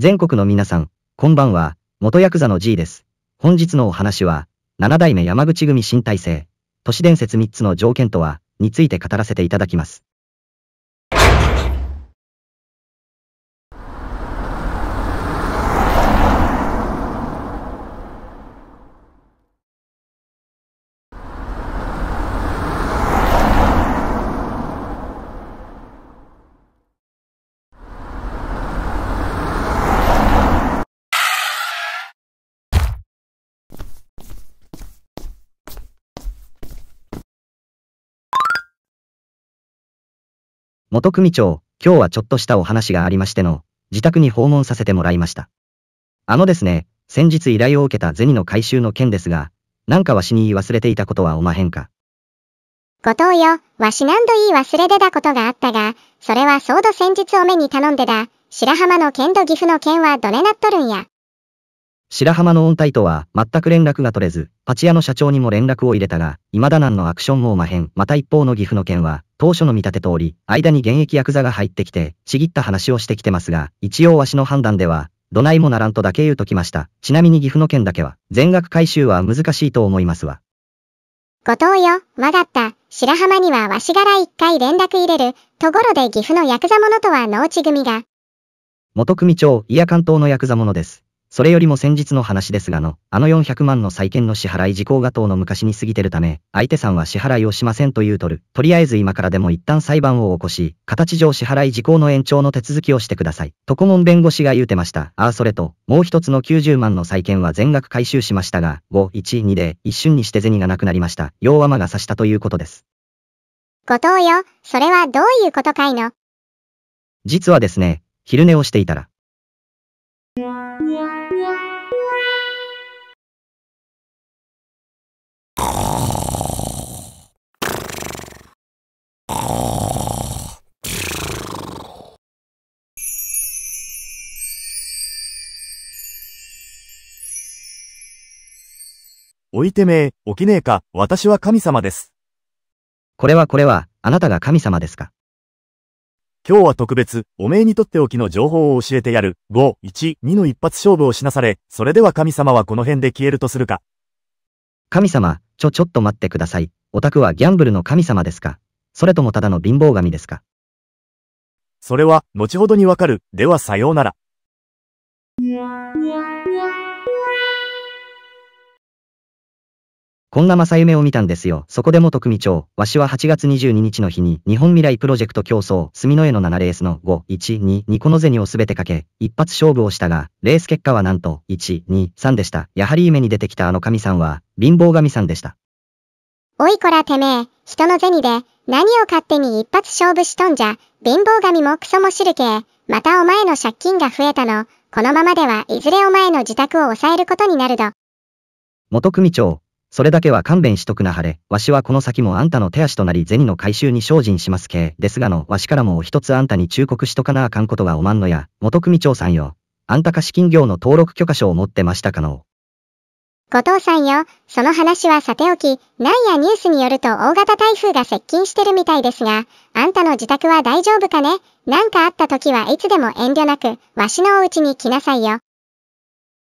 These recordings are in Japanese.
全国の皆さん、こんばんは、元ヤクザの G です。本日のお話は、7代目山口組新体制、都市伝説3つの条件とは、について語らせていただきます。元組長、今日はちょっとしたお話がありましての、自宅に訪問させてもらいました。あのですね、先日依頼を受けた銭の回収の件ですが、なんかわしに言い忘れていたことはおまへんか。ごとうよ、わし何度言い忘れてたことがあったが、それはそうど先日お目に頼んでだ、白浜の剣と岐阜の剣はどねなっとるんや。白浜の音体とは全く連絡が取れず、パチ屋の社長にも連絡を入れたが、未だ何のアクションもまへん。また一方の岐阜の件は、当初の見立て通り、間に現役ヤクザが入ってきて、ちぎった話をしてきてますが、一応わしの判断では、どないもならんとだけ言うときました。ちなみに岐阜の件だけは、全額回収は難しいと思いますわ。後藤よ、わかった。白浜にはわしがら一回連絡入れる。ところで岐阜のヤクザ者とは農地組が。元組長、いや関東のヤクザ者です。それよりも先日の話ですがの、あの400万の債券の支払い時効が等の昔に過ぎてるため、相手さんは支払いをしませんと言うとる。とりあえず今からでも一旦裁判を起こし、形上支払い時効の延長の手続きをしてください。と顧問弁護士が言うてました。ああ、それと、もう一つの90万の債券は全額回収しましたが、5、1、2で一瞬にして銭がなくなりました。要は魔が差したということです。後藤よ、それはどういうことかいの実はですね、昼寝をしていたら。おいてめえ、起きねえか、私は神様です。これはこれは、あなたが神様ですか今日は特別、おめえにとっておきの情報を教えてやる。5、1、2の一発勝負をしなされ、それでは神様はこの辺で消えるとするか。神様、ちょちょっと待ってください。オタクはギャンブルの神様ですかそれともただの貧乏神ですかそれは、後ほどにわかる。ではさようなら。こんな正夢を見たんですよ。そこで元組長、わしは8月22日の日に、日本未来プロジェクト競争、住の絵の7レースの5、1、2、2この銭をすべてかけ、一発勝負をしたが、レース結果はなんと、1、2、3でした。やはり夢に出てきたあの神さんは、貧乏神さんでした。おいこらてめえ、人の銭で、何を勝手に一発勝負しとんじゃ、貧乏神もクソも知るけまたお前の借金が増えたの、このままではいずれお前の自宅を抑えることになるど。元組長、それだけは勘弁しとくなはれ、わしはこの先もあんたの手足となり銭の回収に精進しますけですがの、わしからもお一つあんたに忠告しとかなあかんことはおまんのや、元組長さんよ。あんた貸金業の登録許可書を持ってましたかの。後藤さんよ、その話はさておき、なんやニュースによると大型台風が接近してるみたいですが、あんたの自宅は大丈夫かねなんかあった時はいつでも遠慮なく、わしのお家に来なさいよ。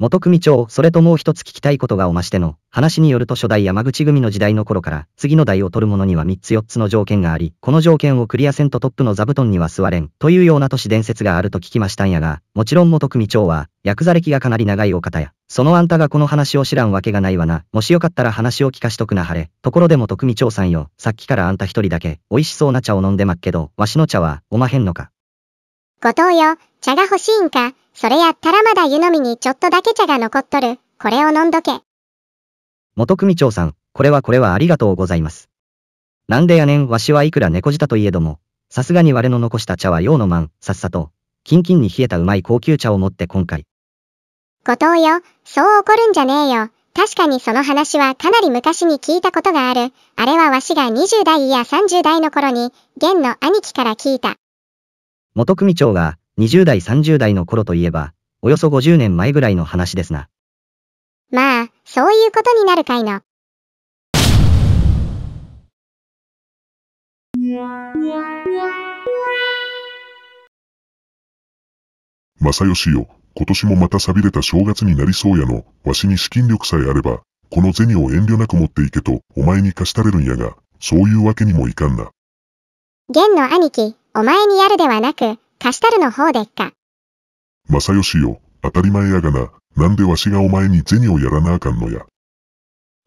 元組長、それともう一つ聞きたいことがおましての、話によると初代山口組の時代の頃から、次の代を取る者には三つ四つの条件があり、この条件をクリアせんとトップの座布団には座れん、というような都市伝説があると聞きましたんやが、もちろん元組長は、ヤクザ歴がかなり長いお方や、そのあんたがこの話を知らんわけがないわな、もしよかったら話を聞かしとくなはれ、ところで元組長さんよ、さっきからあんた一人だけ、美味しそうな茶を飲んでまっけど、わしの茶は、おまへんのか。後藤よ、茶が欲しいんか、それやったらまだ湯飲みにちょっとだけ茶が残っとる、これを飲んどけ。元組長さん、これはこれはありがとうございます。なんでやねんわしはいくら猫舌といえども、さすがに我の残した茶は用のまん、さっさと、キンキンに冷えたうまい高級茶を持って今回。後藤よ、そう怒るんじゃねえよ。確かにその話はかなり昔に聞いたことがある。あれはわしが20代や30代の頃に、現の兄貴から聞いた。元組長が、20代30代の頃といえば、およそ50年前ぐらいの話ですな。まあ、そういうことになるかいの。正義よ、今年もまた寂れた正月になりそうやの、わしに資金力さえあれば、この銭を遠慮なく持っていけと、お前に貸したれるんやが、そういうわけにもいかんな。玄の兄貴、お前にやるではなく、貸したるの方でっか。正義よ、当たり前やがな、なんでわしがお前に銭をやらなあかんのや。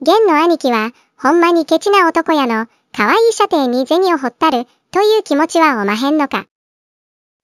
現の兄貴は、ほんまにケチな男やの、可愛い射程に銭をほったる、という気持ちはおまへんのか。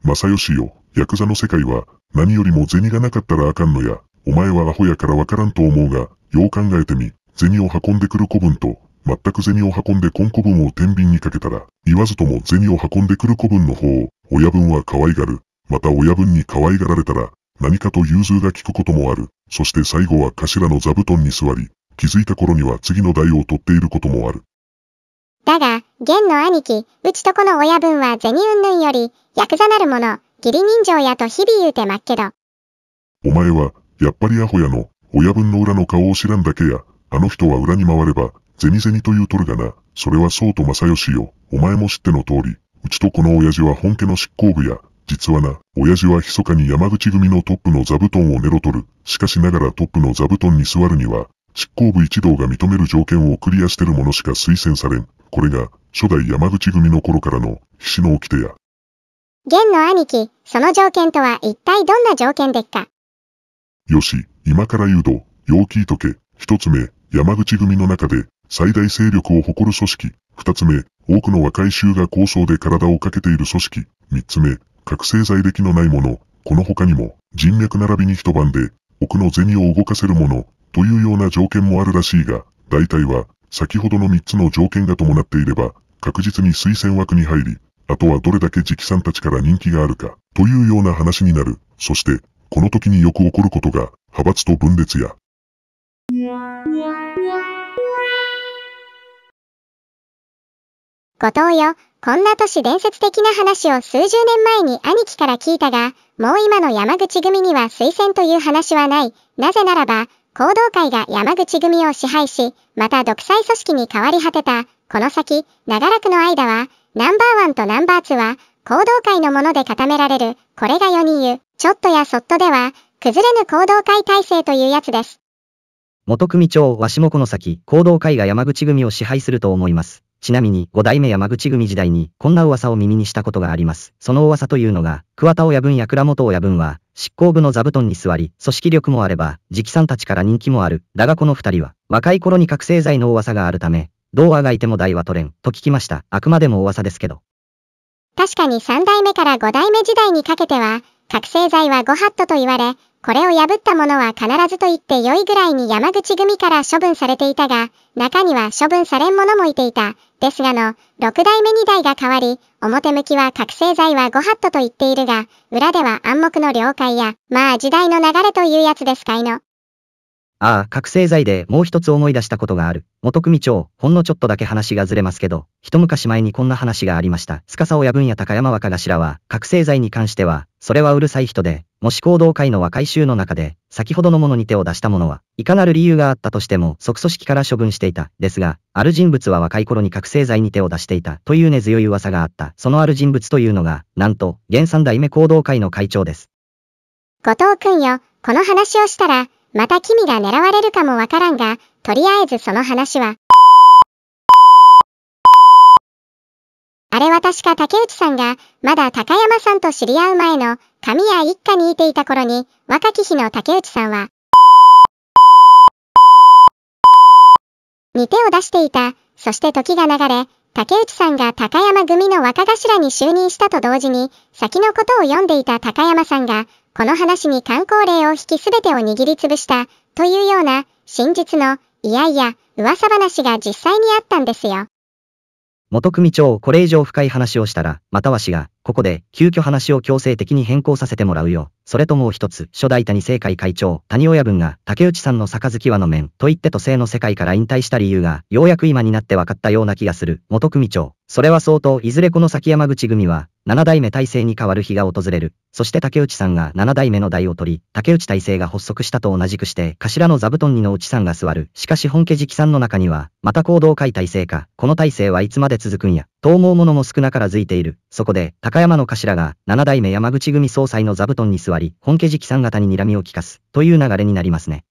正義よ、ヤクザの世界は、何よりも銭がなかったらあかんのや、お前はアホやからわからんと思うが、よう考えてみ、銭を運んでくる子分と、全く銭を運んで根子分を天秤にかけたら、言わずとも銭を運んでくる子分の方を、親分は可愛がる。また親分に可愛がられたら、何かと融通が利くこともある。そして最後は頭の座布団に座り、気づいた頃には次の代を取っていることもある。だが、玄の兄貴、うちとこの親分は銭云々より、ヤクザなるもの、義理人情やと日々言うてまっけど。お前は、やっぱりアホやの、親分の裏の顔を知らんだけや、あの人は裏に回れば、ゼニゼニというとるがな、それはそうと正義よ。お前も知っての通り、うちとこの親父は本家の執行部や、実はな、親父は密かに山口組のトップの座布団を寝ろとる。しかしながらトップの座布団に座るには、執行部一同が認める条件をクリアしてる者しか推薦されん。これが、初代山口組の頃からの、必死の掟や。現の兄貴、その条件とは一体どんな条件でっかよし、今から言うと、よう聞いとけ。一つ目、山口組の中で、最大勢力を誇る組織。二つ目、多くの若い衆が構想で体をかけている組織。三つ目、覚醒剤歴のないもの。この他にも、人脈並びに一晩で、奥の銭を動かせるもの、というような条件もあるらしいが、大体は、先ほどの三つの条件が伴っていれば、確実に推薦枠に入り、あとはどれだけ直参たちから人気があるか、というような話になる。そして、この時によく起こることが、派閥と分裂や、後藤よ、こんな都市伝説的な話を数十年前に兄貴から聞いたが、もう今の山口組には推薦という話はない。なぜならば、行動会が山口組を支配し、また独裁組織に変わり果てた。この先、長らくの間は、ナンバーワンとナンバーツは、行動会のもので固められる。これが世に言う。ちょっとやそっとでは、崩れぬ行動会体制というやつです。元組長、わしもこの先、行動会が山口組を支配すると思います。ちなみに、五代目山口組時代に、こんな噂を耳にしたことがあります。その噂というのが、桑田親分や倉本親分は、執行部の座布団に座り、組織力もあれば、直さんたちから人気もある。だがこの二人は、若い頃に覚醒剤の噂があるため、どうあがいても代は取れん、と聞きました。あくまでも噂ですけど。確かに三代目から五代目時代にかけては、覚醒剤は5ハットと言われ、これを破った者は必ずと言って良いぐらいに山口組から処分されていたが、中には処分されん者もいていた。ですがの、6代目2代が変わり、表向きは覚醒剤はご法度と言っているが、裏では暗黙の了解や、まあ時代の流れというやつですかいの。ああ、覚醒剤でもう一つ思い出したことがある。元組長、ほんのちょっとだけ話がずれますけど、一昔前にこんな話がありました。司親分や高山若頭は、覚醒剤に関しては、それはうるさい人で、もし行動会の若い衆の中で、先ほどのものに手を出した者は、いかなる理由があったとしても、即組織から処分していた。ですが、ある人物は若い頃に覚醒剤に手を出していた、という根強い噂があった。そのある人物というのが、なんと、現三代目行動会の会長です。後藤くんよ、この話をしたら、また君が狙われるかもわからんが、とりあえずその話は。あれは確か竹内さんが、まだ高山さんと知り合う前の、神谷一家にいていた頃に、若き日の竹内さんは、に手を出していた、そして時が流れ、竹内さんが高山組の若頭に就任したと同時に、先のことを読んでいた高山さんが、この話に観光令を引き全てを握りつぶした、というような、真実の、いやいや、噂話が実際にあったんですよ。元組長、これ以上深い話をしたら、またわしが、ここで、急遽話を強制的に変更させてもらうよ。それともう一つ、初代谷政会会長、谷親分が、竹内さんの杯はの面、と言って都政の世界から引退した理由が、ようやく今になって分かったような気がする、元組長。それは相当いずれこの先山口組は、七代目体制に変わる日が訪れる。そして竹内さんが七代目の代を取り、竹内体制が発足したと同じくして、頭の座布団にの内さんが座る。しかし本家直さんの中には、また行動会体制か、この体制はいつまで続くんや。と思うものも少なからずいている。そこで、高山の頭が、七代目山口組総裁の座布団に座り、本家直さん方に睨みを利かす、という流れになりますね。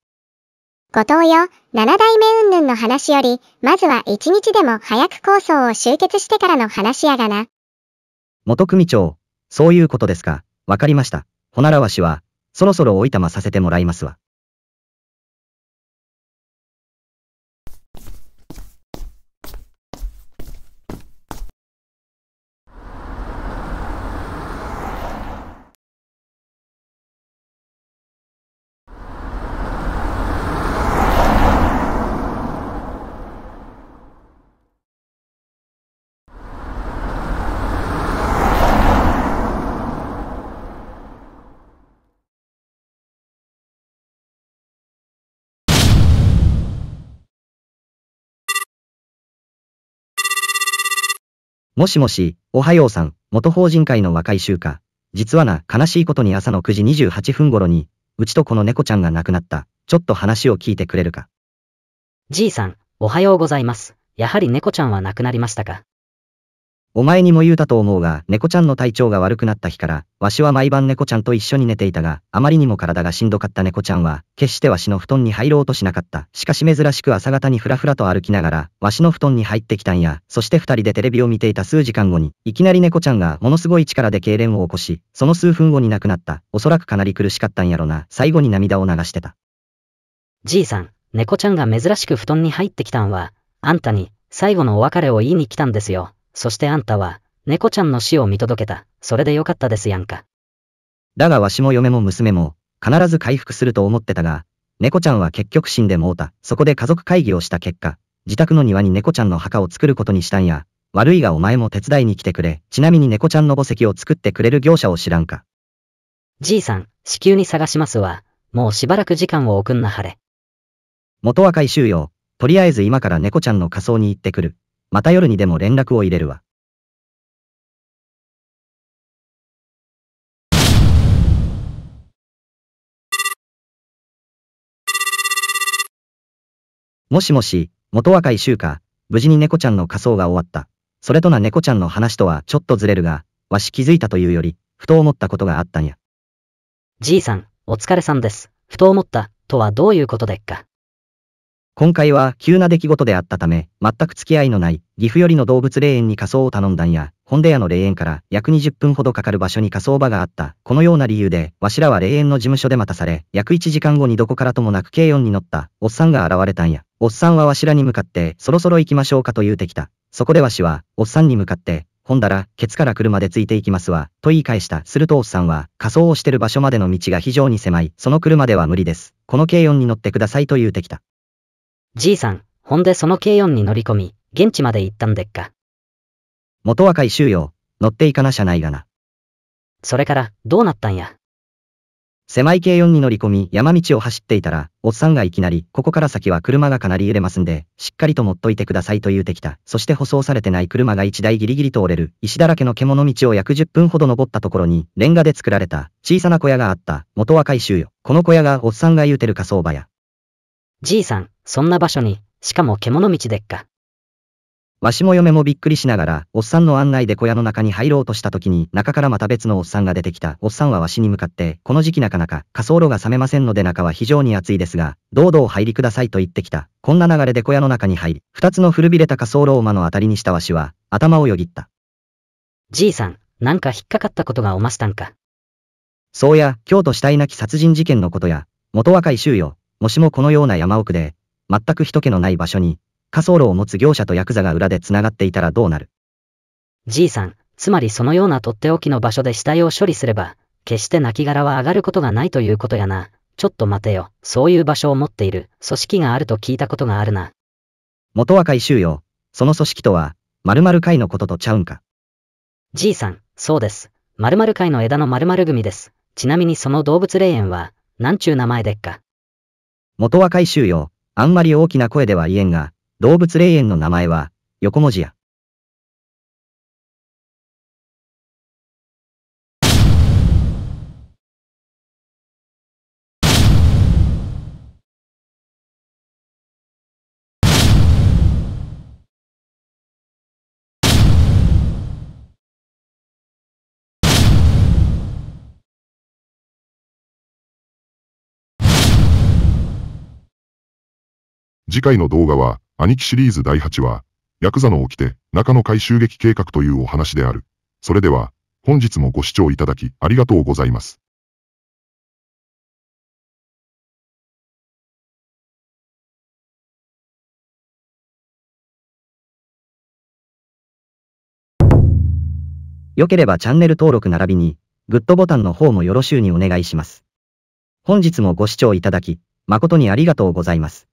後藤よ、七代目云々の話より、まずは一日でも早く構想を終結してからの話やがな。元組長、そういうことですか、わかりました。ほならわしは、そろそろおいたまさせてもらいますわ。もしもし、おはようさん、元法人会の若い集か。実はな、悲しいことに朝の9時28分頃に、うちとこの猫ちゃんが亡くなった。ちょっと話を聞いてくれるか。じいさん、おはようございます。やはり猫ちゃんは亡くなりましたかお前にも言うたと思うが、猫ちゃんの体調が悪くなった日から、わしは毎晩猫ちゃんと一緒に寝ていたが、あまりにも体がしんどかった猫ちゃんは、決してわしの布団に入ろうとしなかった。しかし珍しく朝方にふらふらと歩きながら、わしの布団に入ってきたんや、そして二人でテレビを見ていた数時間後に、いきなり猫ちゃんがものすごい力で痙攣を起こし、その数分後に亡くなった。おそらくかなり苦しかったんやろな。最後に涙を流してた。じいさん、猫ちゃんが珍しく布団に入ってきたんは、あんたに、最後のお別れを言いに来たんですよ。そしてあんたは、猫ちゃんの死を見届けた。それでよかったですやんか。だがわしも嫁も娘も、必ず回復すると思ってたが、猫ちゃんは結局死んでもうた。そこで家族会議をした結果、自宅の庭に猫ちゃんの墓を作ることにしたんや。悪いがお前も手伝いに来てくれ。ちなみに猫ちゃんの墓石を作ってくれる業者を知らんか。じいさん、至急に探しますわ。もうしばらく時間を置くんなはれ。元は回収よ。とりあえず今から猫ちゃんの仮装に行ってくる。また夜にでも連絡を入れるわ。もしもし、元若い週か、無事に猫ちゃんの仮装が終わった。それとな猫ちゃんの話とはちょっとずれるが、わし気づいたというより、ふと思ったことがあったんや。じいさん、お疲れさんです。ふと思った、とはどういうことでっか。今回は急な出来事であったため、全く付き合いのない岐阜よりの動物霊園に仮装を頼んだんや、本出屋の霊園から約20分ほどかかる場所に仮装場があった。このような理由で、わしらは霊園の事務所で待たされ、約1時間後にどこからともなく軽音に乗った、おっさんが現れたんや。おっさんはわしらに向かって、そろそろ行きましょうかと言うてきた。そこでわしは、おっさんに向かって、ほんだら、ケツから車でついていきますわ、と言い返した。するとおっさんは、仮装をしてる場所までの道が非常に狭い。その車では無理です。この軽音に乗ってくださいと言うてきた。じいさん、ほんでその軽音に乗り込み、現地まで行ったんでっか。元若い収容、乗っていかなしゃないがな。それから、どうなったんや。狭い軽音に乗り込み、山道を走っていたら、おっさんがいきなり、ここから先は車がかなり揺れますんで、しっかりと持っといてくださいと言うてきた。そして舗装されてない車が1台ギリギリ通れる、石だらけの獣道を約10分ほど登ったところに、レンガで作られた、小さな小屋があった、元若い修よ。この小屋がおっさんが言うてる火葬場や。じいさん、そんな場所に、しかも獣道でっか。わしも嫁もびっくりしながら、おっさんの案内で小屋の中に入ろうとした時に、中からまた別のおっさんが出てきた。おっさんはわしに向かって、この時期なかなか、火葬炉が冷めませんので中は非常に暑いですが、堂々入りくださいと言ってきた。こんな流れで小屋の中に入り、二つの古びれた火葬炉を間の当たりにしたわしは、頭をよぎった。じいさん、なんか引っかかったことがおましたんか。そうや、京都死体なき殺人事件のことや、元若い衆よ、もしもこのような山奥で、全く人気のない場所に、火葬炉を持つ業者とヤクザが裏で繋がっていたらどうなるじいさん、つまりそのようなとっておきの場所で死体を処理すれば、決して亡骸は上がることがないということやな。ちょっと待てよ、そういう場所を持っている、組織があると聞いたことがあるな。元は回収よ、その組織とは、〇〇会のこととちゃうんか。じいさん、そうです。〇〇会の枝の〇〇組です。ちなみにその動物霊園は、なんちゅう名前でっか。元は回収よ、あんまり大きな声では言えんが、動物霊園の名前は、横文字や。次回の動画は、兄貴シリーズ第8話、ヤクザの起きて、中野回収劇計画というお話である。それでは、本日もご視聴いただき、ありがとうございます。よければチャンネル登録並びに、グッドボタンの方もよろしゅうにお願いします。本日もご視聴いただき、誠にありがとうございます。